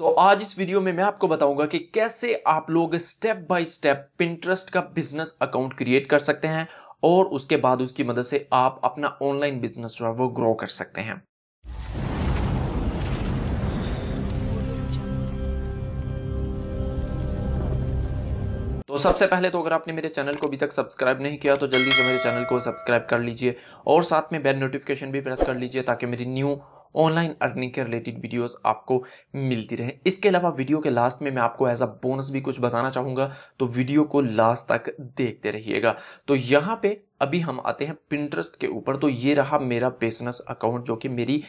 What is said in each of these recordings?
तो आज इस वीडियो में मैं आपको बताऊंगा कि कैसे आप लोग स्टेप बाय स्टेप पिंट्रस्ट का बिजनेस अकाउंट क्रिएट कर सकते हैं और उसके बाद उसकी मदद से आप अपना ऑनलाइन बिजनेस जो है वो ग्रो कर सकते हैं तो सबसे पहले तो अगर आपने मेरे चैनल को अभी तक सब्सक्राइब नहीं किया तो जल्दी से मेरे चैनल को सब्सक्राइब कर लीजिए और साथ में बेल नोटिफिकेशन भी प्रेस कर लीजिए ताकि मेरी न्यू ऑनलाइन अर्निंग के रिलेटेड वीडियोस आपको मिलती रहे इसके अलावा वीडियो के लास्ट में मैं आपको एज अ बोनस भी कुछ बताना चाहूंगा तो वीडियो को लास्ट तक देखते रहिएगा तो यहाँ पे अभी हम आते हैं पिंट्रस्ट के ऊपर तो ये रहा मेरा बिजनेस अकाउंट जो कि मेरी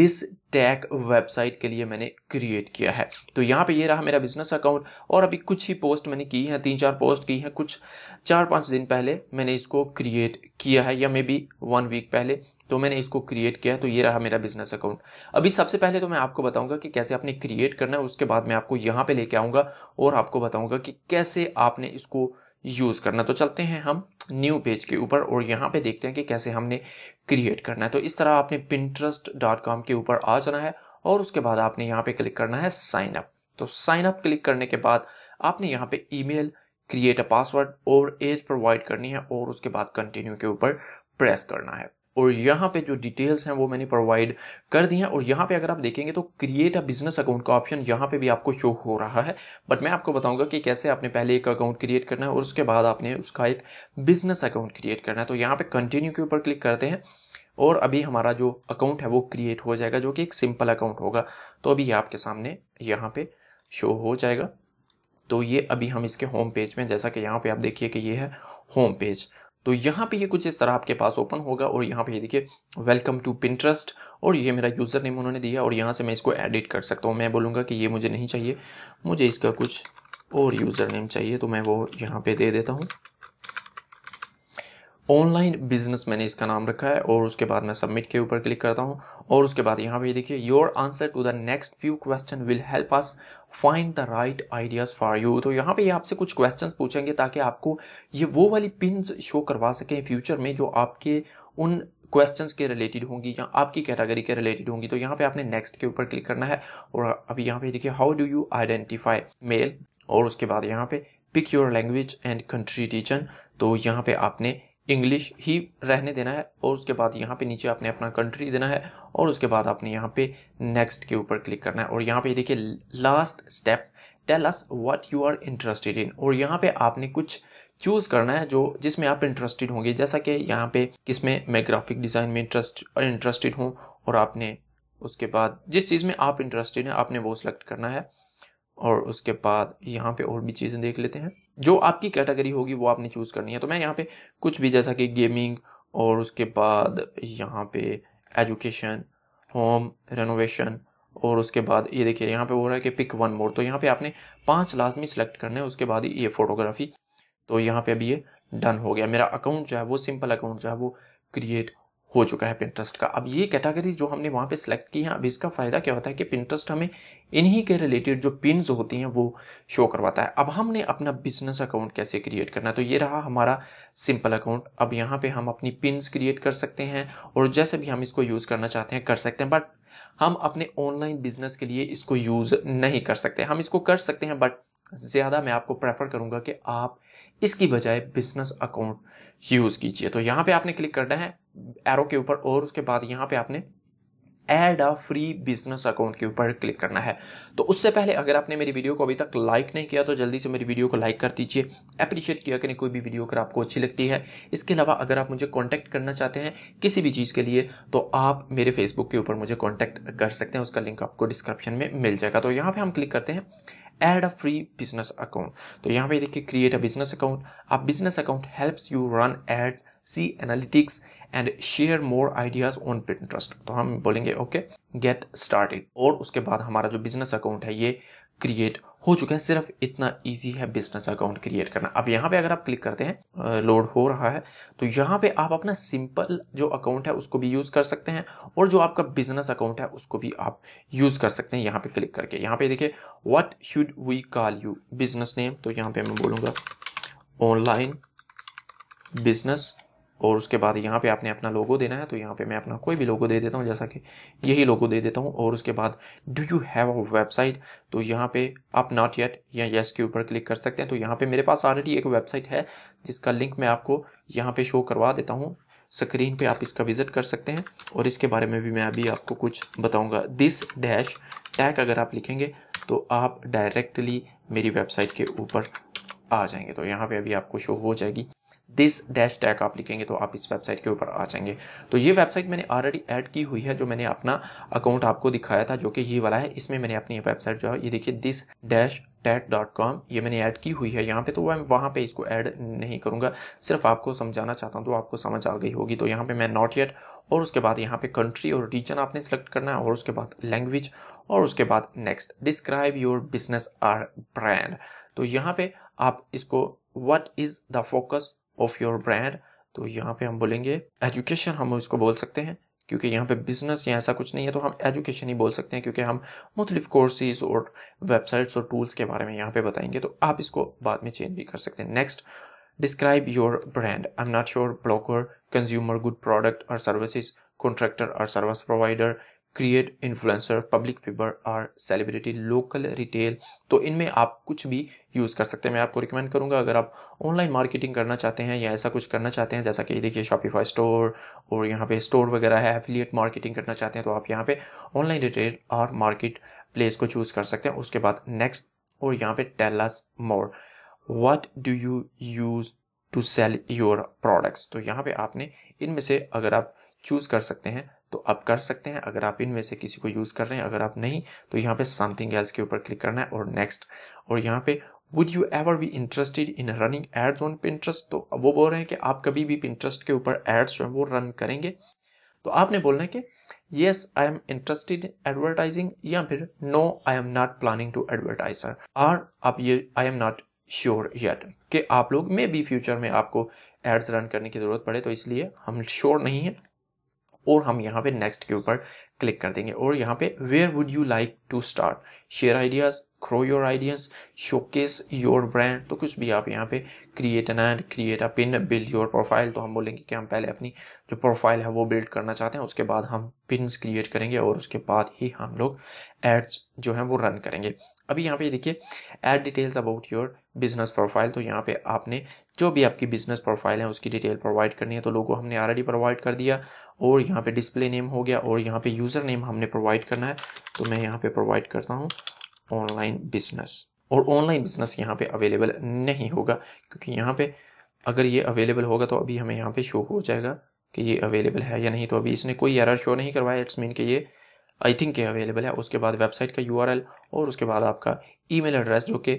दिस टैग वेबसाइट के लिए मैंने क्रिएट किया है तो यहाँ पे ये रहा मेरा बिजनेस अकाउंट और अभी कुछ ही पोस्ट मैंने की है तीन चार पोस्ट की है कुछ चार पाँच दिन पहले मैंने इसको क्रिएट किया है या मे बी वन वीक पहले तो मैंने इसको क्रिएट किया तो ये रहा मेरा बिजनेस अकाउंट अभी सबसे पहले तो मैं आपको बताऊंगा कि कैसे आपने क्रिएट करना है उसके बाद मैं आपको यहाँ पे लेके आऊंगा और आपको बताऊंगा कि कैसे आपने इसको यूज़ करना तो चलते हैं हम न्यू पेज के ऊपर और यहाँ पे देखते हैं कि कैसे हमने क्रिएट करना है तो इस तरह आपने पिंट्रस्ट डॉट कॉम के ऊपर आ जाना है और उसके बाद आपने यहाँ पे क्लिक करना है साइन अप तो साइन अप क्लिक करने के बाद आपने यहाँ पे ईमेल क्रिएट अ पासवर्ड और एज प्रोवाइड करनी है और उसके बाद कंटिन्यू के ऊपर प्रेस करना है और यहाँ पे जो डिटेल्स हैं वो मैंने प्रोवाइड कर दी हैं और यहाँ पे अगर आप देखेंगे तो क्रिएट अ बिजनेस अकाउंट का ऑप्शन यहाँ पे भी आपको शो हो रहा है बट मैं आपको बताऊंगा कि कैसे आपने पहले एक अकाउंट क्रिएट करना है और उसके बाद आपने उसका एक बिजनेस अकाउंट क्रिएट करना है तो यहाँ पे कंटिन्यू के ऊपर क्लिक करते हैं और अभी हमारा जो अकाउंट है वो क्रिएट हो जाएगा जो कि एक सिंपल अकाउंट होगा तो अभी ये आपके सामने यहाँ पे शो हो जाएगा तो ये अभी हम इसके होम पेज में जैसा कि यहाँ पे आप देखिए कि ये है होम पेज तो यहाँ पे ये कुछ इस तरह आपके पास ओपन होगा और यहाँ पे ये देखिए वेलकम टू पिंट्रस्ट और ये मेरा यूज़र नेम उन्होंने दिया और यहाँ से मैं इसको एडिट कर सकता हूँ मैं बोलूँगा कि ये मुझे नहीं चाहिए मुझे इसका कुछ और यूज़र नेम चाहिए तो मैं वो यहाँ पे दे देता हूँ ऑनलाइन बिजनेस मैंने इसका नाम रखा है और उसके बाद मैं सबमिट के ऊपर क्लिक करता हूँ और उसके बाद यहाँ पे देखिए your answer to the next few question will help us find the right ideas for you तो यहाँ पे ये आपसे कुछ क्वेश्चन पूछेंगे ताकि आपको ये वो वाली पिन शो करवा सकें फ्यूचर में जो आपके उन क्वेश्चंस के रिलेटेड होंगी या आपकी कैटेगरी के रिलेटेड होंगी तो यहाँ पे आपने नेक्स्ट के ऊपर क्लिक करना है और अभी यहाँ पे देखिए how do you identify male और उसके बाद यहाँ पे pick your language and country teacher तो यहाँ पे आपने इंग्लिश ही रहने देना है और उसके बाद यहाँ पे नीचे आपने अपना कंट्री देना है और उसके बाद आपने यहाँ पे नेक्स्ट के ऊपर क्लिक करना है और यहाँ पे देखिए last step tell us what you are interested in और यहाँ पे आपने कुछ चूज़ करना है जो जिसमें आप इंटरेस्टेड होंगे जैसा कि यहाँ पे किसमें मैं ग्राफिक डिज़ाइन में इंटरेस्ट इंटरेस्टेड हूँ और आपने उसके बाद जिस चीज़ में आप इंटरेस्टेड हैं आपने वो सिलेक्ट करना है और उसके बाद यहाँ पे और भी चीज़ें देख लेते हैं जो आपकी कैटेगरी होगी वो आपने चूज़ करनी है तो मैं यहाँ पे कुछ भी जैसा कि गेमिंग और उसके बाद यहाँ पे एजुकेशन होम रेनोवेशन और उसके बाद ये देखिए यहाँ पे हो रहा है कि पिक वन मोर तो यहाँ पे आपने पांच लाजमी सिलेक्ट करने हैं उसके बाद ये फोटोग्राफी तो यहाँ पे अभी ये डन हो गया मेरा अकाउंट जो है वो सिंपल अकाउंट जो है वो क्रिएट हो चुका है पिंटरेस्ट का अब ये कैटेगरीज जो हमने वहाँ पे सिलेक्ट की हैं अब इसका फ़ायदा क्या होता है कि पिंटरेस्ट हमें इन्हीं के रिलेटेड जो पिन्स होती हैं वो शो करवाता है अब हमने अपना बिजनेस अकाउंट कैसे क्रिएट करना है तो ये रहा हमारा सिंपल अकाउंट अब यहाँ पे हम अपनी पिन्स क्रिएट कर सकते हैं और जैसे भी हम इसको यूज़ करना चाहते हैं कर सकते हैं बट हम अपने ऑनलाइन बिजनेस के लिए इसको यूज़ नहीं कर सकते हम इसको कर सकते हैं बट ज़्यादा मैं आपको प्रेफर करूँगा कि आप इसकी बजाय बिजनेस अकाउंट यूज़ कीजिए तो यहाँ पे आपने क्लिक करना है एरो के ऊपर और उसके बाद यहाँ पे आपने add a free business account के ऊपर क्लिक करना है तो उससे पहले अगर आपने मेरी वीडियो को अभी तक लाइक नहीं किया तो जल्दी से मेरी वीडियो को लाइक कर दीजिए अप्रिशिएट किया करें कोई भी वीडियो अगर आपको अच्छी लगती है इसके अलावा अगर आप मुझे कॉन्टैक्ट करना चाहते हैं किसी भी चीज़ के लिए तो आप मेरे फेसबुक के ऊपर मुझे कॉन्टैक्ट कर सकते हैं उसका लिंक आपको डिस्क्रिप्शन में मिल जाएगा तो यहाँ पर हम क्लिक करते हैं add a free business account तो यहाँ पे देखिए create a business account a business account helps you run ads see analytics and share more ideas on Pinterest तो हम बोलेंगे ओके गेट स्टार्टेड और उसके बाद हमारा जो बिजनेस अकाउंट है ये क्रिएट हो चुका है सिर्फ इतना इजी है बिजनेस अकाउंट क्रिएट करना अब यहाँ पे अगर आप क्लिक करते हैं लोड हो रहा है तो यहाँ पे आप अपना सिंपल जो अकाउंट है उसको भी यूज़ कर सकते हैं और जो आपका बिजनेस अकाउंट है उसको भी आप यूज़ कर सकते हैं यहाँ पे क्लिक करके यहाँ पे देखिए what should we call you business name तो यहाँ पे मैं बोलूंगा ऑनलाइन बिजनेस और उसके बाद यहाँ पे आपने अपना लोगो देना है तो यहाँ पे मैं अपना कोई भी लोगो दे देता हूँ जैसा कि यही लोगो दे देता हूँ और उसके बाद do you have a website तो यहाँ पे आप नॉट येट या येस के ऊपर क्लिक कर सकते हैं तो यहाँ पे मेरे पास ऑलरेडी एक वेबसाइट है जिसका लिंक मैं आपको यहाँ पे शो करवा देता हूँ स्क्रीन पे आप इसका विजिट कर सकते हैं और इसके बारे में भी मैं अभी आपको कुछ बताऊंगा दिस डैश टैग अगर आप लिखेंगे तो आप डायरेक्टली मेरी वेबसाइट के ऊपर आ जाएंगे तो यहाँ पे अभी आपको शो हो जाएगी दिस डैश टैग आप लिखेंगे तो आप इस वेबसाइट के ऊपर आ जाएंगे तो ये वेबसाइट मैंने ऑलरेडी ऐड की हुई है जो मैंने अपना अकाउंट आपको दिखाया था जो कि ये वाला है इसमें मैंने अपनी वेबसाइट जो है ये देखिए this dash tat dot com ये मैंने ऐड की हुई है यहाँ पे तो मैं वहाँ पे इसको ऐड नहीं करूँगा सिर्फ आपको समझाना चाहता हूँ तो आपको समझ आ गई होगी तो यहाँ पे मैं नॉट येट और उसके बाद यहाँ पे कंट्री और रीजन आपने सेलेक्ट करना है और उसके बाद लैंग्वेज और उसके बाद next describe your business or brand तो यहाँ पे आप इसको what is the focus of your brand तो यहाँ पे हम बोलेंगे एजुकेशन हम इसको बोल सकते हैं क्योंकि यहाँ पे बिजनेस या ऐसा कुछ नहीं है तो हम एजुकेशन ही बोल सकते हैं क्योंकि हम मुख्तलिफ कोर्सेज और वेबसाइट्स और टूल्स के बारे में यहाँ पे बताएंगे तो आप इसको बाद में चेंज भी कर सकते हैं next describe your brand I am not sure blogger consumer good product or services contractor or service provider create influencer public figure or celebrity local retail तो इनमें आप कुछ भी यूज़ कर सकते हैं मैं आपको रिकमेंड करूंगा अगर आप ऑनलाइन मार्केटिंग करना चाहते हैं या ऐसा कुछ करना चाहते हैं जैसा कि देखिए शॉपिफाई स्टोर और यहाँ पे स्टोर वगैरह है एफिलिएट मार्केटिंग करना चाहते हैं तो आप यहाँ पे online retail or marketplace को चूज़ कर सकते हैं उसके बाद नेक्स्ट और यहाँ पे tell us more what do you use to sell your products तो यहाँ पे आपने इनमें से अगर आप चूज़ कर सकते हैं तो आप कर सकते हैं अगर आप इनमें से किसी को यूज़ कर रहे हैं अगर आप नहीं तो यहाँ पे समथिंग एल्स के ऊपर क्लिक करना है और नेक्स्ट और यहाँ पे would you ever be interested in running ads on Pinterest तो वो बोल रहे हैं कि आप कभी भी पिंट्रस्ट के ऊपर एड्स जो है वो रन करेंगे तो आपने बोलना है कि yes I am interested in advertising या फिर no I am not planning to advertiser or आप ये I am not sure yet कि आप लोग मे बी फ्यूचर में आपको एड्स रन करने की ज़रूरत पड़े तो इसलिए हम श्योर नहीं है और हम यहाँ पे नेक्स्ट के ऊपर क्लिक कर देंगे और यहाँ पे where would you like to start share ideas grow your ideas showcase your brand तो कुछ भी आप यहाँ पे create an ad create a pin build your profile तो हम बोलेंगे कि हम पहले अपनी जो प्रोफाइल है वो बिल्ड करना चाहते हैं उसके बाद हम पिन क्रिएट करेंगे और उसके बाद ही हम लोग एड्स जो हैं वो रन करेंगे अभी यहाँ पे देखिए add details about your business profile तो यहाँ पे आपने जो भी आपकी बिजनेस प्रोफाइल है उसकी डिटेल प्रोवाइड करनी है तो लोगों हमने ऑलरेडी प्रोवाइड कर दिया और यहाँ पे डिस्प्ले नेम हो गया और यहाँ पे यूज़र नेम हमने प्रोवाइड करना है तो मैं यहाँ पे प्रोवाइड करता हूँ ऑनलाइन बिजनेस और ऑनलाइन बिजनेस यहाँ पे अवेलेबल नहीं होगा क्योंकि यहाँ पे अगर ये अवेलेबल होगा तो अभी हमें यहाँ पे शो हो जाएगा कि ये अवेलेबल है या नहीं तो अभी इसने कोई एरर शो नहीं करवाया इट्स मीन कि ये आई थिंक ये अवेलेबल है उसके बाद वेबसाइट का यू और उसके बाद आपका ईमेल एड्रेस जो कि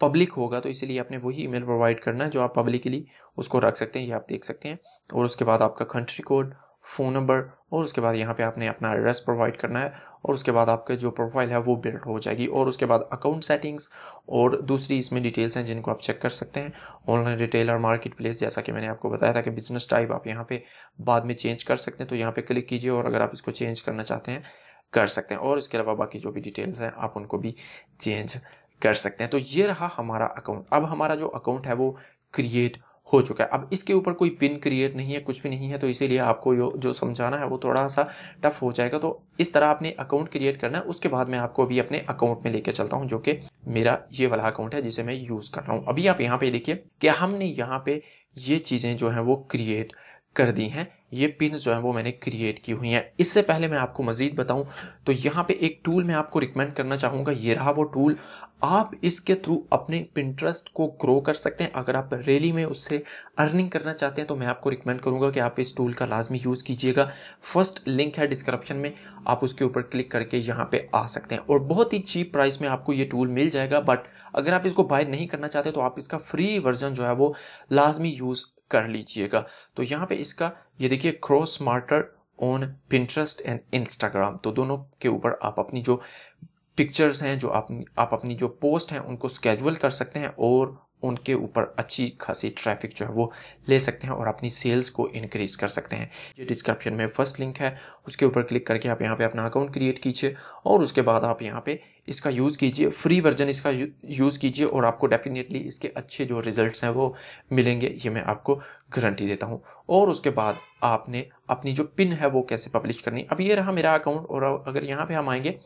पब्लिक होगा तो इसीलिए आपने वही ईमेल प्रोवाइड करना है जो आप पब्लिकली उसको रख सकते हैं ये आप देख सकते हैं और उसके बाद आपका कंट्री कोड फ़ोन नंबर और उसके बाद यहाँ पे आपने अपना एड्रेस प्रोवाइड करना है और उसके बाद आपका जो प्रोफाइल है वो बिल्ड हो जाएगी और उसके बाद अकाउंट सेटिंग्स और दूसरी इसमें डिटेल्स हैं जिनको आप चेक कर सकते हैं ऑनलाइन रिटेलर मार्केट प्लेस जैसा कि मैंने आपको बताया था कि बिजनेस टाइप आप यहाँ पे बाद में चेंज कर सकते हैं तो यहाँ पे क्लिक कीजिए और अगर आप इसको चेंज करना चाहते हैं कर सकते हैं और इसके अलावा बाकी जो भी डिटेल्स हैं आप उनको भी चेंज कर सकते हैं तो ये रहा हमारा अकाउंट अब हमारा जो अकाउंट है वो क्रिएट हो चुका है अब इसके ऊपर कोई पिन क्रिएट नहीं है कुछ भी नहीं है तो इसीलिए आपको यो, जो समझाना है वो थोड़ा सा टफ हो जाएगा तो इस तरह आपने अकाउंट क्रिएट करना है उसके बाद मैं आपको अभी अपने अकाउंट में लेकर चलता हूँ जो कि मेरा ये वाला अकाउंट है जिसे मैं यूज़ कर रहा हूँ अभी आप यहाँ पे देखिए कि हमने यहाँ पे ये चीज़ें जो है वो क्रिएट कर दी हैं ये पिन जो है वो मैंने क्रिएट की हुई हैं इससे पहले मैं आपको मजीद बताऊं तो यहाँ पे एक टूल मैं आपको रिकमेंड करना चाहूँगा ये रहा वो टूल आप इसके थ्रू अपने पिंट्रस्ट को ग्रो कर सकते हैं अगर आप रैली में उससे अर्निंग करना चाहते हैं तो मैं आपको रिकमेंड करूंगा कि आप इस टूल का लाजमी यूज़ कीजिएगा फर्स्ट लिंक है डिस्क्रिप्शन में आप उसके ऊपर क्लिक करके यहाँ पे आ सकते हैं और बहुत ही चीप प्राइस में आपको ये टूल मिल जाएगा बट अगर आप इसको बाय नहीं करना चाहते तो आप इसका फ्री वर्जन जो है वो लाजमी यूज़ कर लीजिएगा तो यहाँ पे इसका ये देखिए क्रॉस मार्टर ऑन पिंट्रस्ट एंड इंस्टाग्राम तो दोनों के ऊपर आप अपनी जो पिक्चर्स हैं जो आप आप अपनी जो पोस्ट हैं उनको स्केजुअल कर सकते हैं और उनके ऊपर अच्छी खासी ट्रैफिक जो है वो ले सकते हैं और अपनी सेल्स को इंक्रीज कर सकते हैं ये डिस्क्रिप्शन में फर्स्ट लिंक है उसके ऊपर क्लिक करके आप यहाँ पे अपना अकाउंट क्रिएट कीजिए और उसके बाद आप यहाँ पे इसका यूज़ कीजिए फ्री वर्जन इसका यूज़ कीजिए और आपको डेफिनेटली इसके अच्छे जो रिजल्ट्स हैं वो मिलेंगे ये मैं आपको गारंटी देता हूँ और उसके बाद आपने अपनी जो पिन है वो कैसे पब्लिश करनी अब ये रहा मेरा अकाउंट और अगर यहाँ पे हम आएंगे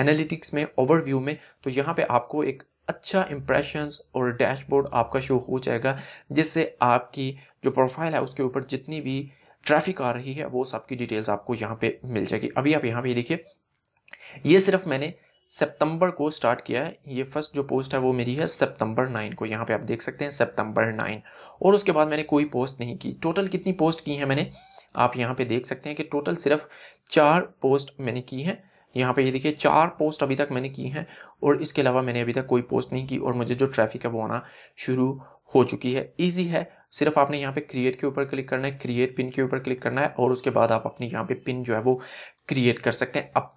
एनालिटिक्स में ओवरव्यू में तो यहाँ पे आपको एक अच्छा इम्प्रेशंस और डैशबोर्ड आपका शो हो जाएगा जिससे आपकी जो प्रोफाइल है उसके ऊपर जितनी भी ट्रैफिक आ रही है वो सबकी डिटेल्स आपको यहाँ पे मिल जाएगी अभी आप यहाँ पे देखिए ये सिर्फ मैंने सितंबर को स्टार्ट किया है ये फर्स्ट जो पोस्ट है वो मेरी है सितंबर नाइन को यहाँ पे आप देख सकते हैं सितंबर नाइन और उसके बाद मैंने कोई पोस्ट नहीं की टोटल कितनी पोस्ट की है मैंने आप यहाँ पे देख सकते हैं कि टोटल सिर्फ चार पोस्ट मैंने की हैं यहाँ पे ये देखिए चार पोस्ट अभी तक मैंने की हैं और इसके अलावा मैंने अभी तक कोई पोस्ट नहीं की और मुझे जो ट्रैफिक है वो आना शुरू हो चुकी है ईजी है सिर्फ आपने यहाँ पे क्रिएट के ऊपर क्लिक करना है क्रिएट पिन के ऊपर क्लिक करना है और उसके बाद आप अपनी यहाँ पे पिन जो है वो क्रिएट कर सकते हैं अब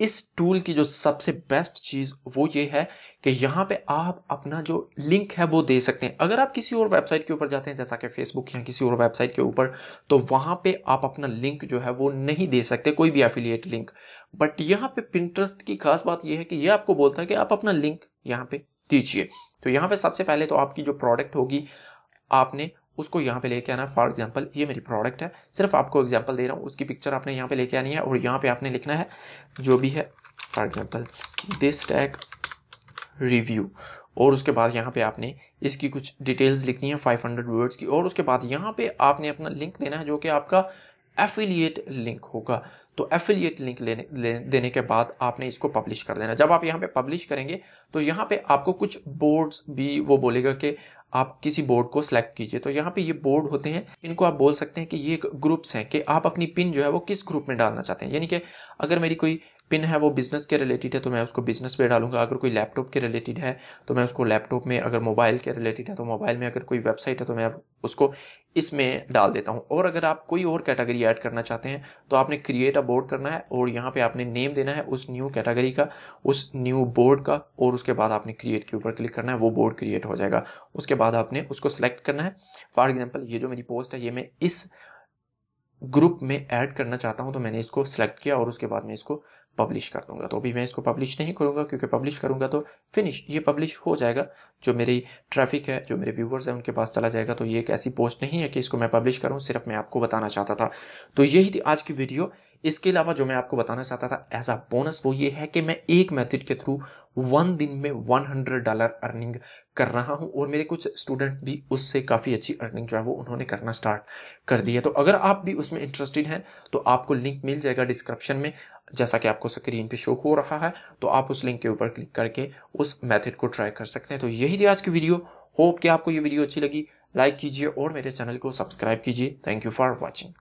इस टूल की जो सबसे बेस्ट चीज़ वो ये है कि यहां पे आप अपना जो लिंक है वो दे सकते हैं अगर आप किसी और वेबसाइट के ऊपर जाते हैं जैसा कि फेसबुक या किसी और वेबसाइट के ऊपर तो वहां पे आप अपना लिंक जो है वो नहीं दे सकते कोई भी एफिलिएट लिंक बट यहां पे पिंट्रस्ट की खास बात यह है कि यह आपको बोलता है कि आप अपना लिंक यहां पे दीजिए तो यहां पे सबसे पहले तो आपकी जो प्रोडक्ट होगी आपने उसको यहाँ पे लेके आना फॉर एग्जाम्पल ये मेरी प्रोडक्ट है सिर्फ आपको एग्जाम्पल दे रहा हूँ उसकी पिक्चर आपने यहाँ पे लेके आनी है और यहाँ पे आपने लिखना है जो भी है for example this tag review और उसके बाद यहाँ पे आपने इसकी कुछ डिटेल्स लिखनी है 500 वर्ड्स की और उसके बाद यहाँ पे आपने अपना लिंक देना है जो कि आपका एफिलिएट लिंक होगा तो एफिलिएट लिंक लेने ले, देने के बाद आपने इसको पब्लिश कर देना जब आप यहाँ पे पब्लिश करेंगे तो यहाँ पे आपको कुछ बोर्ड्स भी वो बोलेगा कि आप किसी बोर्ड को सिलेक्ट कीजिए तो यहाँ पे ये बोर्ड होते हैं इनको आप बोल सकते हैं कि ये ग्रुप्स हैं कि आप अपनी पिन जो है वो किस ग्रुप में डालना चाहते हैं यानी कि अगर मेरी कोई पिन है वो बिज़नेस के रिलेटेड है तो मैं उसको बिज़नेस पे डालूंगा अगर कोई लैपटॉप के रिलेटेड है तो मैं उसको लैपटॉप में अगर मोबाइल के रिलेटेड है तो मोबाइल में अगर कोई वेबसाइट है तो मैं उसको इसमें डाल देता हूँ और अगर आप कोई और कैटेगरी ऐड करना चाहते हैं तो आपने क्रिएट अ बोर्ड करना है और यहाँ पे आपने नेम देना है उस न्यू कैटेगरी का उस न्यू बोर्ड का और उसके बाद आपने क्रिएट के ऊपर क्लिक करना है वो बोर्ड क्रिएट हो जाएगा उसके बाद आपने उसको सेलेक्ट करना है फॉर एग्जाम्पल ये जो मेरी पोस्ट है ये मैं इस ग्रुप में ऐड करना चाहता हूँ तो मैंने इसको सेलेक्ट किया और उसके बाद मैं इसको पब्लिश कर दूंगा तो अभी मैं इसको पब्लिश नहीं करूंगा क्योंकि पब्लिश करूंगा तो फिनिश ये पब्लिश हो जाएगा जो मेरी ट्रैफिक है जो मेरे व्यूवर्स हैं उनके पास चला जाएगा तो ये एक ऐसी पोस्ट नहीं है कि इसको मैं पब्लिश करूं सिर्फ मैं आपको बताना चाहता था तो यही थी आज की वीडियो इसके अलावा जो मैं आपको बताना चाहता था एज अ बोनस वो ये है कि मैं एक मेथड के थ्रू वन दिन में 100 डॉलर अर्निंग कर रहा हूँ और मेरे कुछ स्टूडेंट भी उससे काफ़ी अच्छी अर्निंग जो है वो उन्होंने करना स्टार्ट कर दी है तो अगर आप भी उसमें इंटरेस्टेड हैं तो आपको लिंक मिल जाएगा डिस्क्रिप्शन में जैसा कि आपको स्क्रीन पे शो हो रहा है तो आप उस लिंक के ऊपर क्लिक करके उस मेथड को ट्राई कर सकते हैं तो यही थी आज की वीडियो होप कि आपको ये वीडियो अच्छी लगी लाइक कीजिए और मेरे चैनल को सब्सक्राइब कीजिए थैंक यू फॉर वॉचिंग